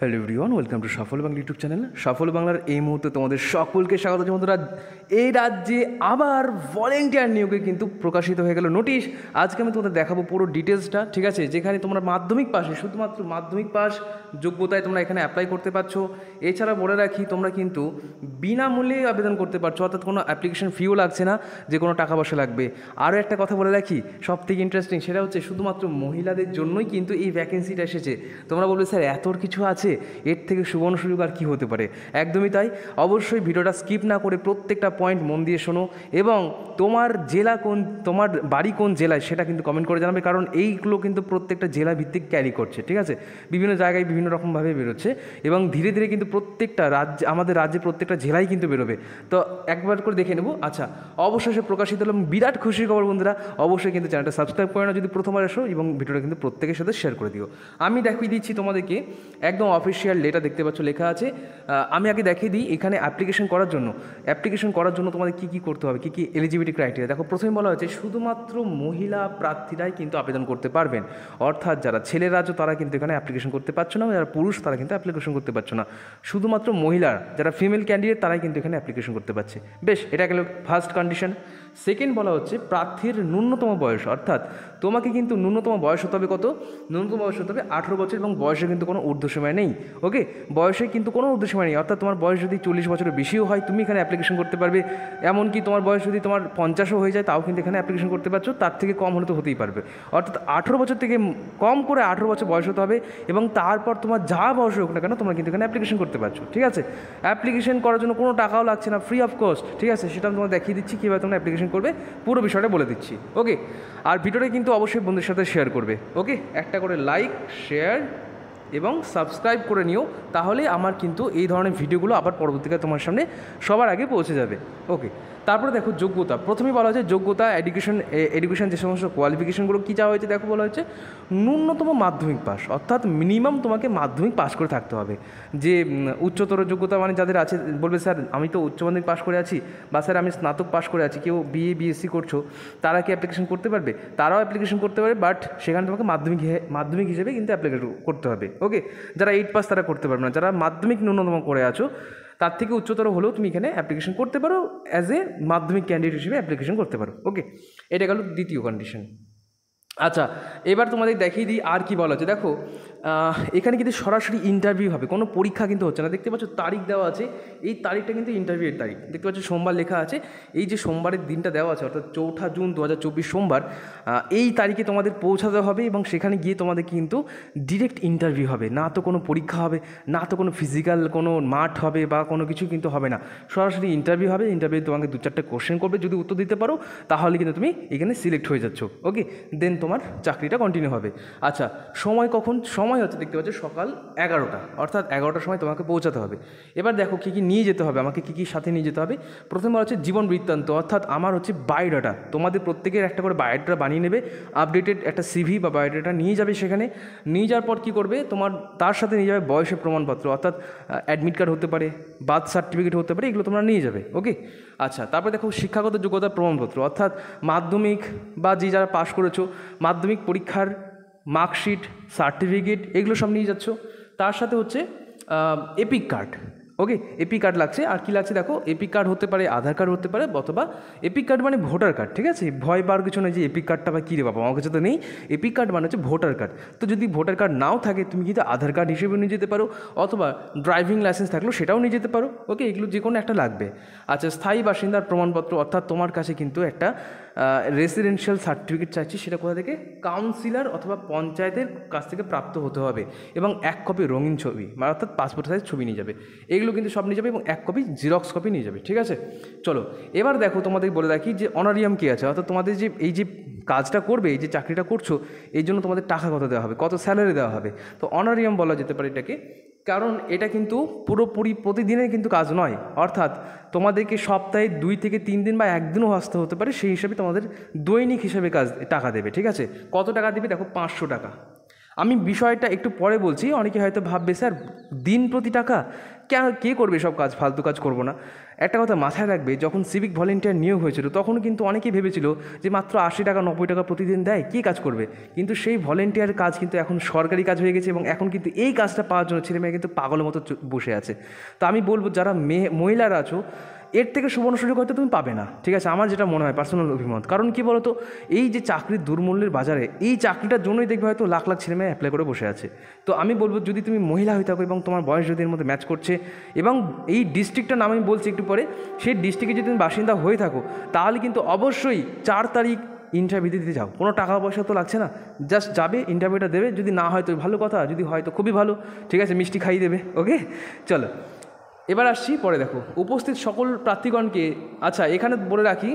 hello everyone welcome to Safal Bangla YouTube channel Safal বাংলার এই মুহূর্তে তোমাদের সকলকে স্বাগত তোরা এই রাজ্যে আবার ভলেন্টিয়ার নিয়োগে কিন্তু প্রকাশিত হয়ে গেল নোটিশ আজকে আমি তোমাদের দেখাবো পুরো ডিটেলসটা ঠিক আছে যেখানে তোমরা মাধ্যমিক পাশে শুধুমাত্র মাধ্যমিক পাস যোগ্যতায় তোমরা এখানে অ্যাপ্লাই করতে পারছো এছাড়া বলে রাখি তোমরা কিন্তু বিনামূল্যে আবেদন করতে পারছো অর্থাৎ কোনো অ্যাপ্লিকেশন ফিও লাগছে না যে কোনো টাকা পয়সা লাগবে আরও একটা কথা বলে রাখি সব থেকে ইন্টারেস্টিং সেটা হচ্ছে শুধুমাত্র মহিলাদের জন্যই কিন্তু এই ভ্যাকেন্সিটা এসেছে তোমরা বলবে স্যার এতর কিছু আছে এর থেকে সুবর্ণ সুযোগ আর কী হতে পারে একদমই তাই অবশ্যই ভিডিওটা স্কিপ না করে প্রত্যেকটা পয়েন্ট মন দিয়ে শোনো এবং তোমার জেলা কোন তোমার বাড়ি কোন জেলায় সেটা কিন্তু কমেন্ট করে জানাবে কারণ এইগুলো কিন্তু প্রত্যেকটা জেলা ভিত্তিক ক্যারি করছে ঠিক আছে বিভিন্ন জায়গায় বিভিন্ন রকমভাবে বেরোচ্ছে এবং ধীরে ধীরে কিন্তু প্রত্যেকটা রাজ্য আমাদের রাজ্যে প্রত্যেকটা জেলায় কিন্তু বেরোবে তো একবার করে দেখে নেব আচ্ছা অবশেষে প্রকাশিত হলাম বিরাট খুশির খবর বন্ধুরা অবশ্যই কিন্তু চ্যানেলটা সাবস্ক্রাইব করে না যদি প্রথমবার এসো এবং ভিডিওটা কিন্তু প্রত্যেকের সাথে শেয়ার করে দিও আমি দেখিয়ে দিচ্ছি তোমাদেরকে একদম অফিসিয়াল লেটা দেখতে পাচ্ছ লেখা আছে আমি আগে দেখিয়ে দিই এখানে অ্যাপ্লিকেশন করার জন্য অ্যাপ্লিকেশন করার করার জন্য তোমাদের কী কী করতে হবে কী কী এলিজিবিলিটি ক্রাইটেরিয়া দেখো প্রথমে বলা হয়েছে শুধুমাত্র মহিলা প্রার্থীরাই কিন্তু আবেদন করতে পারবেন অর্থাৎ যারা ছেলের রাজ্য তারা কিন্তু এখানে অ্যাপ্লিকেশন করতে পারছো না যারা পুরুষ তারা কিন্তু অ্যাপ্লিকেশন করতে পারছো না শুধুমাত্র মহিলার যারা ফিমেল ক্যান্ডিডেট তারাই কিন্তু এখানে অ্যাপ্লিকেশন করতে পারছে বেশ এটা গেল ফার্স্ট কন্ডিশন সেকেন্ড বলা হচ্ছে প্রার্থীর ন্যূনতম বয়স অর্থাৎ তোমাকে কিন্তু ন্যূনতম বয়স হতে হবে কত ন্যূনতম বয়স হতে হবে আঠেরো বছর এবং বয়সে কিন্তু কোনো ঊর্ধ্বসীমায় নেই ওকে বয়সে কিন্তু কোনো ঊর্ধ্বসীমায় নেই অর্থাৎ তোমার বয়স যদি চল্লিশ বছরের বেশিও হয় তুমি এখানে অ্যাপ্লিকেশন করতে পারবে এমনকি তোমার বয়স যদি তোমার পঞ্চাশও হয়ে যায় তাও কিন্তু এখানে অ্যাপ্লিকেশন করতে পারছো তার থেকে কম হলে তো হতেই পারবে অর্থাৎ আঠেরো বছর থেকে কম করে আঠেরো বছর বয়স হতে হবে এবং তারপর তোমার যা বয়স হোক না কেন তোমরা কিন্তু এখানে অ্যাপ্লিকেশন করতে পারছো ঠিক আছে অ্যাপ্লিকেশন করার জন্য কোনো টাকাও লাগছে না ফ্রি অফ কস্ট ঠিক আছে সেটা আমি তোমার দেখিয়ে দিচ্ছি কীভাবে তোমরা অ্যাপ্লিকেশন ডিসকাশন করবে পুরো বিষয়টা বলে দিচ্ছি ওকে আর ভিডিওটা কিন্তু অবশ্যই বন্ধুদের সাথে শেয়ার করবে ওকে একটা করে লাইক শেয়ার এবং সাবস্ক্রাইব করে নিও তাহলে আমার কিন্তু এই ধরনের ভিডিওগুলো আবার পরবর্তীকালে তোমার সামনে সবার আগে পৌঁছে যাবে ওকে তারপরে দেখো যোগ্যতা প্রথমে বলা হয়েছে যোগ্যতা এডুকেশন এডুকেশন যে সমস্ত কোয়ালিফিকেশনগুলো কী চাওয়া হয়েছে দেখো বলা হয়েছে ন্যূনতম মাধ্যমিক পাস অর্থাৎ মিনিমাম তোমাকে মাধ্যমিক পাস করে থাকতে হবে যে উচ্চতর যোগ্যতা মানে যাদের আছে বলবে স্যার আমি তো উচ্চ মাধ্যমিক পাস করে আছি বা স্যার আমি স্নাতক পাস করে আছি কেউ বিএ বিএসসি করছো তারা কি অ্যাপ্লিকেশন করতে পারবে তারাও অ্যাপ্লিকেশন করতে পারে বাট সেখানে তোমাকে মাধ্যমিক মাধ্যমিক হিসেবে কিন্তু অ্যাপ্লিকেশন করতে হবে ওকে যারা এইট পাস তারা করতে পারবে না যারা মাধ্যমিক ন্যূনতম করে আছো তার থেকে উচ্চতর হলেও তুমি এখানে অ্যাপ্লিকেশন করতে পারো অ্যাজ এ মাধ্যমিক ক্যান্ডিডেট হিসেবে অ্যাপ্লিকেশন করতে পারো ওকে এটা গেল দ্বিতীয় কন্ডিশন আচ্ছা এবার তোমাদের দেখিয়ে দিই আর কি বলা হচ্ছে দেখো এখানে কিন্তু সরাসরি ইন্টারভিউ হবে কোনো পরীক্ষা কিন্তু হচ্ছে না দেখতে পাচ্ছ তারিখ দেওয়া আছে এই তারিখটা কিন্তু ইন্টারভিউয়ের তারিখ দেখতে পাচ্ছ সোমবার লেখা আছে এই যে সোমবারের দিনটা দেওয়া আছে অর্থাৎ চৌঠা জুন দু সোমবার এই তারিখে তোমাদের পৌঁছাতে হবে এবং সেখানে গিয়ে তোমাদের কিন্তু ডিরেক্ট ইন্টারভিউ হবে না তো কোনো পরীক্ষা হবে না তো কোনো ফিজিক্যাল কোনো মাঠ হবে বা কোনো কিছু কিন্তু হবে না সরাসরি ইন্টারভিউ হবে ইন্টারভিউ তোমাকে দু চারটে কোশ্চেন করবে যদি উত্তর দিতে পারো তাহলে কিন্তু তুমি এখানে সিলেক্ট হয়ে যাচ্ছ ওকে দেন তোমার চাকরিটা কন্টিনিউ হবে আচ্ছা সময় কখন সময় সময় হচ্ছে দেখতে পাচ্ছ সকাল এগারোটা অর্থাৎ এগারোটার সময় তোমাকে পৌঁছাতে হবে এবার দেখো কী কী নিয়ে যেতে হবে আমাকে কী কী সাথে নিয়ে যেতে হবে প্রথমে হচ্ছে জীবন বৃত্তান্ত অর্থাৎ আমার হচ্ছে বায়োডাটা তোমাদের প্রত্যেকের একটা করে বায়োডাটা বানিয়ে নেবে আপডেটেড একটা সিভি বা বায়োডাটা নিয়ে যাবে সেখানে নিয়ে যাওয়ার পর কী করবে তোমার তার সাথে নিয়ে যাবে বয়সের প্রমাণপত্র অর্থাৎ অ্যাডমিট কার্ড হতে পারে বার্থ সার্টিফিকেট হতে পারে এগুলো তোমরা নিয়ে যাবে ওকে আচ্ছা তারপরে দেখো শিক্ষাগত যোগ্যতার প্রমাণপত্র অর্থাৎ মাধ্যমিক বা যে যারা পাশ করেছো মাধ্যমিক পরীক্ষার মার্কশিট সার্টিফিকেট এগুলো সব নিয়ে যাচ্ছ তার সাথে হচ্ছে EPIC card okay EPIC card লাগছে আর কি লাগছে দেখো এপিক কার্ড হতে পারে আধার কার্ড হতে পারে অথবা এপিক কার্ড মানে ভোটার কার্ড ঠিক আছে ভয় পাওয়ার কিছু নয় যে এপিক কার্ডটা বা কী রে বাবা আমার কাছে তো নেই এপিক কার্ড মানে হচ্ছে ভোটার কার্ড তো যদি ভোটার কার্ড নাও থাকে তুমি কিন্তু আধার কার্ড হিসেবে নিয়ে যেতে পারো অথবা ড্রাইভিং লাইসেন্স থাকলেও সেটাও নিয়ে যেতে পারো ওকে এগুলো যে কোনো একটা লাগবে আচ্ছা স্থায়ী বাসিন্দার প্রমাণপত্র অর্থাৎ তোমার কাছে কিন্তু একটা রেসিডেন্সিয়াল সার্টিফিকেট চাইছি সেটা কোথা থেকে কাউন্সিলর অথবা পঞ্চায়েতের কাছ থেকে প্রাপ্ত হতে হবে এবং এক কপি রঙিন ছবি অর্থাৎ পাসপোর্ট সাইজ ছবি নিয়ে যাবে এগুলো কিন্তু সব নিয়ে যাবে এবং এক কপি জিরক্স কপি নিয়ে যাবে ঠিক আছে চলো এবার দেখো তোমাদের বলে রাখি যে অনারিয়াম কী আছে অর্থাৎ তোমাদের যে এই যে কাজটা করবে এই যে চাকরিটা করছো এই জন্য তোমাদের টাকা কত দেওয়া হবে কত স্যালারি দেওয়া হবে তো অনারিয়াম বলা যেতে পারে এটাকে কারণ এটা কিন্তু পুরোপুরি প্রতিদিনের কিন্তু কাজ নয় অর্থাৎ তোমাদেরকে সপ্তাহে দুই থেকে তিন দিন বা একদিনও আসতে হতে পারে সেই হিসাবে তোমাদের দৈনিক হিসাবে কাজ টাকা দেবে ঠিক আছে কত টাকা দেবে দেখো পাঁচশো টাকা আমি বিষয়টা একটু পরে বলছি অনেকে হয়তো ভাববে স্যার দিন প্রতি টাকা কেন কে করবে সব কাজ ফালতু কাজ করবো না একটা কথা মাথায় রাখবে যখন সিভিক ভলেন্টিয়ার নিয়োগ হয়েছিল তখন কিন্তু অনেকেই ভেবেছিল যে মাত্র আশি টাকা নব্বই টাকা প্রতিদিন দেয় কে কাজ করবে কিন্তু সেই ভলেন্টিয়ার কাজ কিন্তু এখন সরকারি কাজ হয়ে গেছে এবং এখন কিন্তু এই কাজটা পাওয়ার জন্য মেয়ে কিন্তু পাগলের মতো বসে আছে তো আমি বলবো যারা মেয়ে মহিলারা আছো এর থেকে সুবর্ণ সুযোগ হয়তো তুমি পাবে না ঠিক আছে আমার যেটা মনে হয় পার্সোনাল অভিমত কারণ কি বলতো এই যে চাকরির দুর্মূল্যের বাজারে এই চাকরিটার জন্যই দেখবে হয়তো লাখ লাখ ছেলেমেয়ে অ্যাপ্লাই করে বসে আছে তো আমি বলবো যদি তুমি মহিলা হয়ে থাকো এবং তোমার বয়স যদি এর মধ্যে ম্যাচ করছে এবং এই ডিস্ট্রিক্টটার নাম আমি বলছি একটু পরে সেই ডিস্ট্রিক্টে যদি তুমি বাসিন্দা হয়ে থাকো তাহলে কিন্তু অবশ্যই চার তারিখ ইন্টারভিউ দিতে যাও কোনো টাকা পয়সা তো লাগছে না জাস্ট যাবে ইন্টারভিউটা দেবে যদি না হয় তো ভালো কথা যদি হয় তো খুবই ভালো ঠিক আছে মিষ্টি খাইয়ে দেবে ওকে চলো এবার আসছি পরে দেখো উপস্থিত সকল প্রার্থীগণকে আচ্ছা এখানে বলে রাখি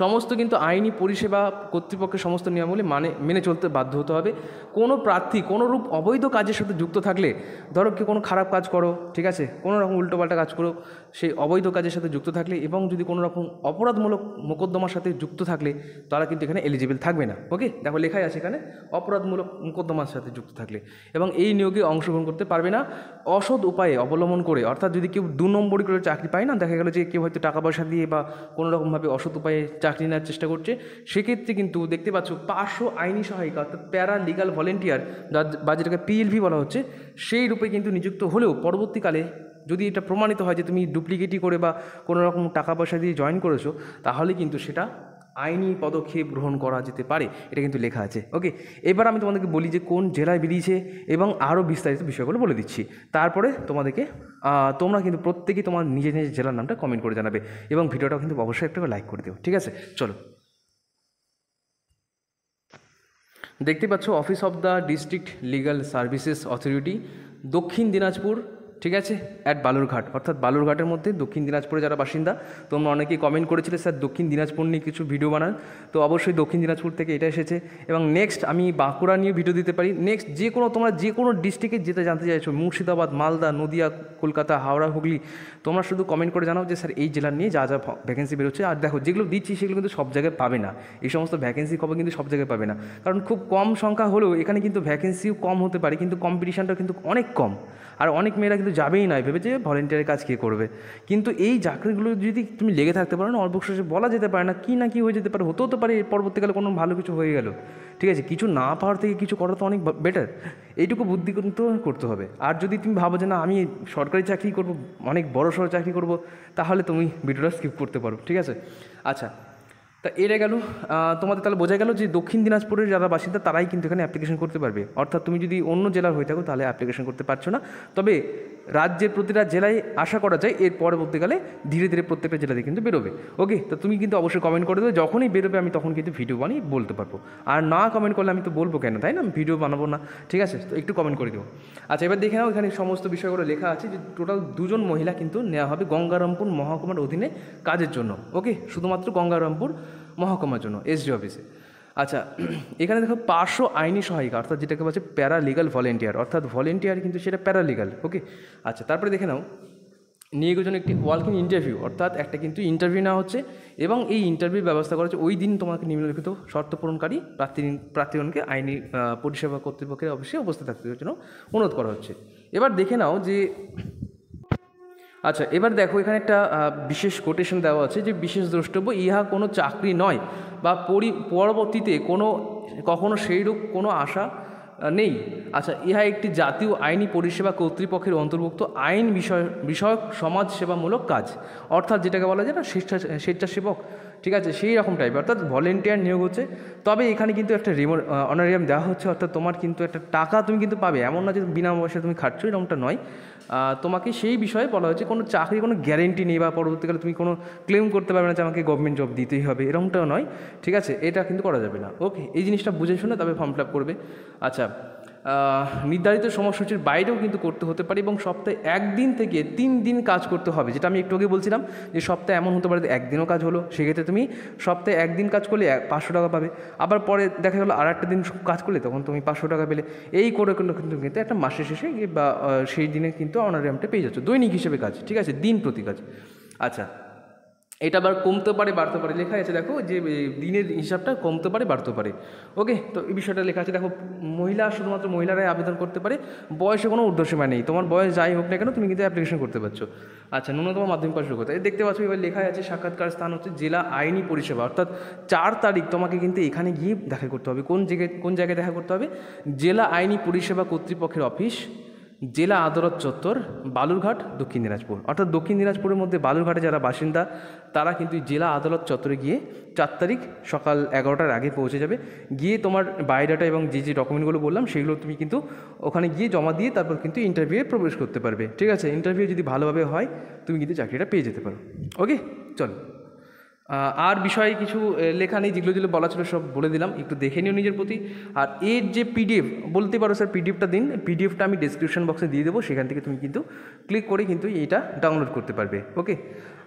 সমস্ত কিন্তু আইনি পরিষেবা কর্তৃপক্ষের সমস্ত নিয়মাবলী মানে মেনে চলতে বাধ্য হতে হবে কোনো প্রার্থী কোনো রূপ অবৈধ কাজের সাথে যুক্ত থাকলে ধরো কি কোনো খারাপ কাজ করো ঠিক আছে কোনো রকম উল্টোপাল্টা কাজ করো সেই অবৈধ কাজের সাথে যুক্ত থাকলে এবং যদি কোনো রকম অপরাধমূলক মোকদ্দমার সাথে যুক্ত থাকলে তারা কিন্তু এখানে এলিজিবল থাকবে না ওকে দেখো লেখাই আছে এখানে অপরাধমূলক মোকদ্দমার সাথে যুক্ত থাকলে এবং এই নিয়োগে অংশগ্রহণ করতে পারবে না অসৎ উপায়ে অবলম্বন করে অর্থাৎ যদি কেউ দু নম্বরই করে চাকরি পায় না দেখা গেল যে কেউ হয়তো টাকা পয়সা দিয়ে বা কোনো রকমভাবে অসৎ উপায়ে চাকরি নেওয়ার চেষ্টা করছে সেক্ষেত্রে কিন্তু দেখতে পাচ্ছ পাঁচশো আইনি সহায়িকা অর্থাৎ প্যারা লিগাল ভলেন্টিয়ার বা যেটাকে পিএলভি বলা হচ্ছে সেই রূপে কিন্তু নিযুক্ত হলেও পরবর্তীকালে যদি এটা প্রমাণিত হয় যে তুমি ডুপ্লিকেটই করে বা কোনো রকম টাকা পয়সা দিয়ে জয়েন করেছো তাহলে কিন্তু সেটা আইনি পদক্ষেপ গ্রহণ করা যেতে পারে এটা কিন্তু লেখা আছে ওকে এবার আমি তোমাদেরকে বলি যে কোন জেলায় বেরিয়েছে এবং আরও বিস্তারিত বিষয়গুলো বলে দিচ্ছি তারপরে তোমাদেরকে তোমরা কিন্তু প্রত্যেকেই তোমার নিজের নিজের জেলার নামটা কমেন্ট করে জানাবে এবং ভিডিওটাও কিন্তু অবশ্যই একটা লাইক করে দিও ঠিক আছে চলো দেখতে পাচ্ছ office of the district legal services authority Dakshin Dinajpur ঠিক আছে অ্যাট বালুরঘাট অর্থাৎ বালুরঘাটের মধ্যে দক্ষিণ দিনাজপুরে যারা বাসিন্দা তোমরা অনেকেই কমেন্ট করেছিলে স্যার দক্ষিণ দিনাজপুর নিয়ে কিছু ভিডিও বানান তো অবশ্যই দক্ষিণ দিনাজপুর থেকে এটা এসেছে এবং নেক্সট আমি বাঁকুড়া নিয়ে ভিডিও দিতে পারি নেক্সট যে কোনো তোমরা যে কোনো ডিস্ট্রিক্টে যেতে জানতে চাইছো মুর্শিদাবাদ মালদা নদিয়া কলকাতা হাওড়া হুগলি তোমরা শুধু কমেন্ট করে জানাও যে স্যার এই জেলা নিয়ে যা যা ভ্যাকেন্সি বেরোচ্ছে আর দেখো যেগুলো দিচ্ছি সেগুলো কিন্তু সব জায়গায় পাবে না এই সমস্ত ভ্যাকেন্সি খবর কিন্তু সব জায়গায় পাবে না কারণ খুব কম সংখ্যা হলেও এখানে কিন্তু ভ্যাকেন্সিও কম হতে পারে কিন্তু কম্পিটিশানটা কিন্তু অনেক কম আর অনেক মেয়েরা কিন্তু যাবেই নয় ভেবেছে ভলেন্টিয়ারের কাজ কে করবে কিন্তু এই চাকরিগুলো যদি তুমি লেগে থাকতে পারো না অল্প বলা যেতে পারে না কী না কী হয়ে যেতে পারে হতেও তো পারে পরবর্তীকালে কোনো ভালো কিছু হয়ে গেল ঠিক আছে কিছু না পাওয়ার থেকে কিছু করা তো অনেক বেটার এইটুকু বুদ্ধি কিন্তু করতে হবে আর যদি তুমি ভাবো যে না আমি সরকারি চাকরি করব অনেক বড় সড়ো চাকরি করব তাহলে তুমি ভিডিওটা স্কিপ করতে পারো ঠিক আছে আচ্ছা তা এটা গেল তোমাদের তাহলে বোঝা গেল যে দক্ষিণ দিনাজপুরের যারা বাসিন্দা তারাই কিন্তু এখানে অ্যাপ্লিকেশন করতে পারবে অর্থাৎ তুমি যদি অন্য জেলার হয়ে থাকো তাহলে অ্যাপ্লিকেশন করতে পারছো না তবে রাজ্যের প্রতিটা জেলায় আশা করা যায় এর পরবর্তীকালে ধীরে ধীরে প্রত্যেকটা জেলাতে কিন্তু বেরোবে ওকে তো তুমি কিন্তু অবশ্যই কমেন্ট করে দেবে যখনই বেরোবে আমি তখন কিন্তু ভিডিও বানিয়ে বলতে পারবো আর না কমেন্ট করলে আমি তো বলবো কেন তাই না ভিডিও বানাবো না ঠিক আছে তো একটু কমেন্ট করে দেবো আচ্ছা এবার দেখে নাও এখানে সমস্ত বিষয়গুলো লেখা আছে যে টোটাল দুজন মহিলা কিন্তু নেওয়া হবে গঙ্গারামপুর মহকুমার অধীনে কাজের জন্য ওকে শুধুমাত্র গঙ্গারামপুর মহকুমার জন্য এসডি অফিসে আচ্ছা এখানে দেখো পার্শ্ব আইনি সহায়িকা অর্থাৎ যেটাকে বলছে প্যারালিগাল ভলেন্টিয়ার অর্থাৎ ভলেন্টিয়ার কিন্তু সেটা প্যারালিগাল ওকে আচ্ছা তারপরে দেখে নাও নিয়ে গেছেন একটি ওয়ালকিং ইন্টারভিউ অর্থাৎ একটা কিন্তু ইন্টারভিউ নেওয়া হচ্ছে এবং এই ইন্টারভিউ ব্যবস্থা করা হচ্ছে ওই দিন তোমাকে নিম্নলিখিত শর্ত পূরণকারী প্রার্থী প্রার্থীগণকে আইনি পরিষেবা কর্তৃপক্ষের অফিসে উপস্থিত থাকতে জন্য অনুরোধ করা হচ্ছে এবার দেখে নাও যে আচ্ছা এবার দেখো এখানে একটা বিশেষ কোটেশন দেওয়া আছে যে বিশেষ দ্রষ্টব্য ইহা কোনো চাকরি নয় বা পরি পরবর্তীতে কোনো কখনো সেইরূপ কোনো আশা নেই আচ্ছা ইহা একটি জাতীয় আইনি পরিষেবা কর্তৃপক্ষের অন্তর্ভুক্ত আইন বিষয় বিষয়ক সমাজসেবামূলক কাজ অর্থাৎ যেটাকে বলা যায় না স্বেচ্ছাসেবক ঠিক আছে সেই রকম টাইপ অর্থাৎ ভলেন্টিয়ার নিয়োগ হচ্ছে তবে এখানে কিন্তু একটা রিমো অনারিয়াম দেওয়া হচ্ছে অর্থাৎ তোমার কিন্তু একটা টাকা তুমি কিন্তু পাবে এমন না যে বিনা পয়সায় তুমি খাচ্ছ এরকমটা নয় তোমাকে সেই বিষয়ে বলা হয়েছে কোনো চাকরি কোনো গ্যারেন্টি নেই বা পরবর্তীকালে তুমি কোনো ক্লেম করতে পারবে না যে আমাকে গভর্নমেন্ট জব দিতেই হবে এরকমটাও নয় ঠিক আছে এটা কিন্তু করা যাবে না ওকে এই জিনিসটা বুঝে শুনে তবে ফর্ম ফিল আপ করবে আচ্ছা নির্ধারিত সময়সূচির বাইরেও কিন্তু করতে হতে পারে এবং সপ্তাহে একদিন থেকে তিন দিন কাজ করতে হবে যেটা আমি একটু আগে বলছিলাম যে সপ্তাহে এমন হতে পারে একদিনও কাজ হলো সেক্ষেত্রে তুমি সপ্তাহে একদিন কাজ করলে পাঁচশো টাকা পাবে আবার পরে দেখা গেলো আর একটা দিন কাজ করলে তখন তুমি পাঁচশো টাকা পেলে এই করে করলে কিন্তু কিন্তু একটা মাসের শেষে বা সেই দিনে কিন্তু অনারিয়ামটা পেয়ে যাচ্ছ দৈনিক হিসেবে কাজ ঠিক আছে দিন প্রতি কাজ আচ্ছা এটা আবার কমতে পারে বাড়তে পারে লেখা আছে দেখো যে দিনের হিসাবটা কমতে পারে বাড়তে পারে ওকে তো এই বিষয়টা লেখা আছে দেখো মহিলা শুধুমাত্র মহিলারাই আবেদন করতে পারে বয়সে কোনো ঊর্ধ্বসীমা নেই তোমার বয়স যাই হোক না কেন তুমি কিন্তু অ্যাপ্লিকেশন করতে পারছো আচ্ছা ন্যূনতম মাধ্যমিক পাশ যোগ্যতা এই দেখতে পাচ্ছ এবার লেখা আছে সাক্ষাৎকার স্থান হচ্ছে জেলা আইনি পরিষেবা অর্থাৎ চার তারিখ তোমাকে কিন্তু এখানে গিয়ে দেখা করতে হবে কোন জায়গায় কোন জায়গায় দেখা করতে হবে জেলা আইনি পরিষেবা কর্তৃপক্ষের অফিস জেলা আদালত চত্বর বালুরঘাট দক্ষিণ দিনাজপুর অর্থাৎ দক্ষিণ দিনাজপুরের মধ্যে বালুরঘাটে যারা বাসিন্দা তারা কিন্তু জেলা আদালত চত্বরে গিয়ে চার তারিখ সকাল এগারোটার আগে পৌঁছে যাবে গিয়ে তোমার বায়োডাটা এবং যে যে ডকুমেন্টগুলো বললাম সেগুলো তুমি কিন্তু ওখানে গিয়ে জমা দিয়ে তারপর কিন্তু ইন্টারভিউয়ে প্রবেশ করতে পারবে ঠিক আছে ইন্টারভিউ যদি ভালোভাবে হয় তুমি কিন্তু চাকরিটা পেয়ে যেতে পারো ওকে চলো আর বিষয়ে কিছু লেখা নেই যেগুলো যেগুলো বলা ছিল সব বলে দিলাম একটু দেখে নিও নিজের প্রতি আর এর যে পিডিএফ বলতে পারো স্যার পিডিএফটা দিন পিডিএফটা আমি ডিসক্রিপশন বক্সে দিয়ে দেবো সেখান থেকে তুমি কিন্তু ক্লিক করে কিন্তু এটা ডাউনলোড করতে পারবে ওকে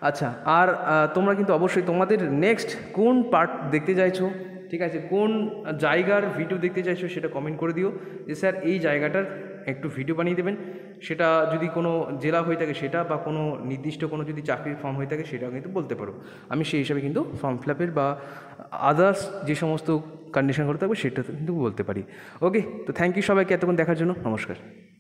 আচ্ছা আর তোমরা কিন্তু অবশ্যই তোমাদের নেক্সট কোন পার্ট দেখতে চাইছো ঠিক আছে কোন জায়গার ভিডিও দেখতে চাইছো সেটা কমেন্ট করে দিও যে স্যার এই জায়গাটার একটু ভিডিও বানিয়ে দেবেন সেটা যদি কোনো জেলা হয়ে থাকে সেটা বা কোনো নির্দিষ্ট কোনো যদি চাকরির ফর্ম হয়ে থাকে সেটাও কিন্তু বলতে পারো আমি সেই হিসাবে কিন্তু ফর্ম ফিল আপের বা আদার্স যে সমস্ত কন্ডিশনগুলো থাকবে সেটা কিন্তু বলতে পারি ওকে তো থ্যাংক ইউ সবাইকে এতক্ষণ দেখার জন্য নমস্কার